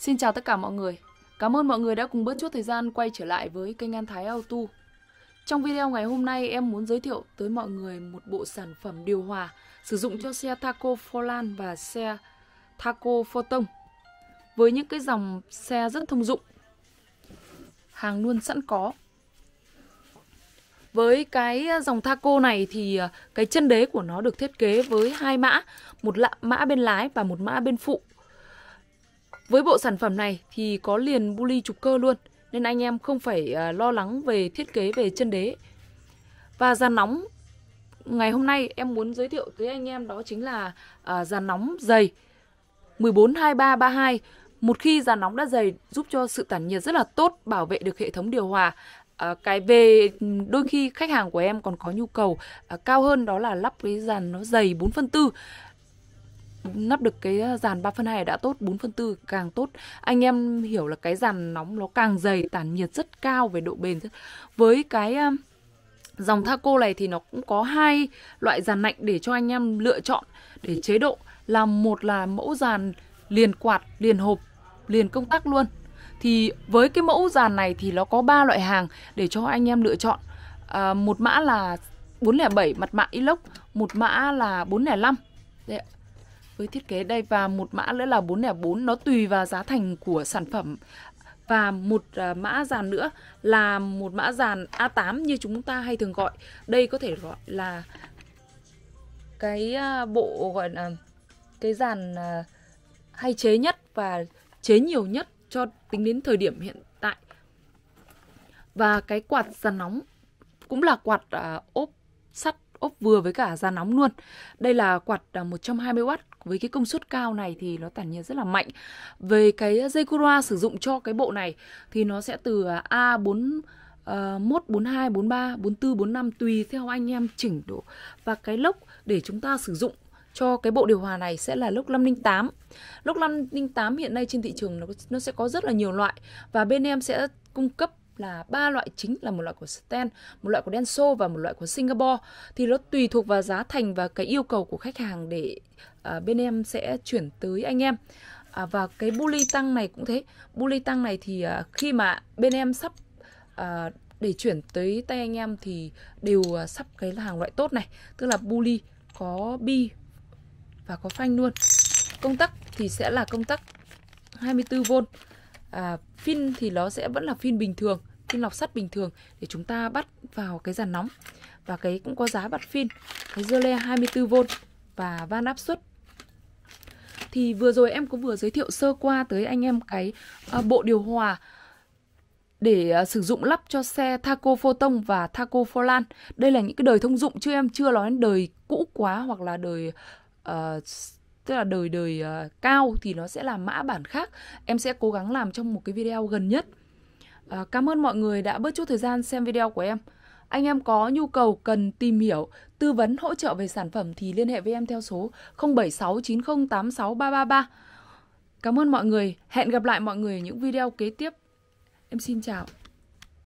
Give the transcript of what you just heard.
Xin chào tất cả mọi người. Cảm ơn mọi người đã cùng bớt chút thời gian quay trở lại với kênh An Thái Auto. Trong video ngày hôm nay em muốn giới thiệu tới mọi người một bộ sản phẩm điều hòa sử dụng cho xe Taco Forlan và xe Taco photon với những cái dòng xe rất thông dụng. Hàng luôn sẵn có. Với cái dòng Taco này thì à, cái chân đế của nó được thiết kế với hai mã, một mã bên lái và một mã bên phụ với bộ sản phẩm này thì có liền bu ly trục cơ luôn, nên anh em không phải à, lo lắng về thiết kế về chân đế. Và dàn nóng ngày hôm nay em muốn giới thiệu tới anh em đó chính là uh, dàn nóng dày 142332. Một khi dàn nóng đã dày giúp cho sự tản nhiệt rất là tốt, bảo vệ được hệ thống điều hòa. À, cái về đôi khi khách hàng của em còn có nhu cầu à, cao hơn đó là lắp cái dàn nó dày 4 phân tư nắp được cái ờ, dàn 3 phân 2 đã tốt 4 phân 4 càng tốt anh em hiểu là cái dàn nóng nó càng dày tản nhiệt rất cao về độ bền với cái ờ, dòng Thaco này thì nó cũng có hai loại dàn lạnh để cho anh em lựa chọn để chế độ là một là mẫu dàn liền quạt liền hộp liền công tắc luôn thì với cái mẫu dàn này thì nó có ba loại hàng để cho anh em lựa chọn à, một mã là 407 mặt mạ inox một mã là 405 Đấy ạ với thiết kế đây và một mã nữa là 404 nó tùy vào giá thành của sản phẩm và một à, mã dàn nữa là một mã dàn A8 như chúng ta hay thường gọi. Đây có thể gọi là cái à, bộ gọi là cái dàn à, hay chế nhất và chế nhiều nhất cho tính đến thời điểm hiện tại. Và cái quạt dàn nóng cũng là quạt ốp sắt ốp vừa với cả da nóng luôn. Đây là quạt 120W à, với cái công suất cao này thì nó tản nhiệt rất là mạnh. Về cái dây Cura sử dụng cho cái bộ này thì nó sẽ từ A4 Uh, 1, 42, 43, 44, 45 tùy theo anh em chỉnh độ và cái lốc để chúng ta sử dụng cho cái bộ điều hòa này sẽ là lốc 508. Lốc 508 hiện nay trên thị trường nó nó sẽ có rất là nhiều loại và bên em sẽ cung cấp là ba loại chính là một loại của sten, một loại của Denso và một loại của Singapore thì nó tùy thuộc vào giá thành và cái yêu cầu của khách hàng để à, bên em sẽ chuyển tới anh em. À, và cái bully tăng này cũng thế. Bully tăng này thì à, khi mà bên em sắp à, để chuyển tới tay anh em thì đều à, sắp cái hàng loại tốt này, tức là bully có bi và có phanh luôn. Công tắc thì sẽ là công tắc 24V. À, phin thì nó sẽ vẫn là phin bình thường kim lọc sắt bình thường để chúng ta bắt vào cái dàn nóng và cái cũng có giá bắt phin cái dưa le 24V và van áp suất thì vừa rồi em cũng vừa giới thiệu sơ qua tới anh em cái uh, bộ điều hòa để uh, sử dụng lắp cho xe Taco Photon và Taco Forlan. Đây là những cái đời thông dụng chứ em chưa nói đến đời cũ quá hoặc là đời uh, tức là đời đời uh, cao thì nó sẽ là mã bản khác. Em sẽ cố gắng làm trong một cái video gần nhất. À, cảm ơn mọi người đã bớt chút thời gian xem video của em. Anh em có nhu cầu cần tìm hiểu, tư vấn hỗ trợ về sản phẩm thì liên hệ với em theo số 0769086333. Cảm ơn mọi người. Hẹn gặp lại mọi người ở những video kế tiếp. Em xin chào.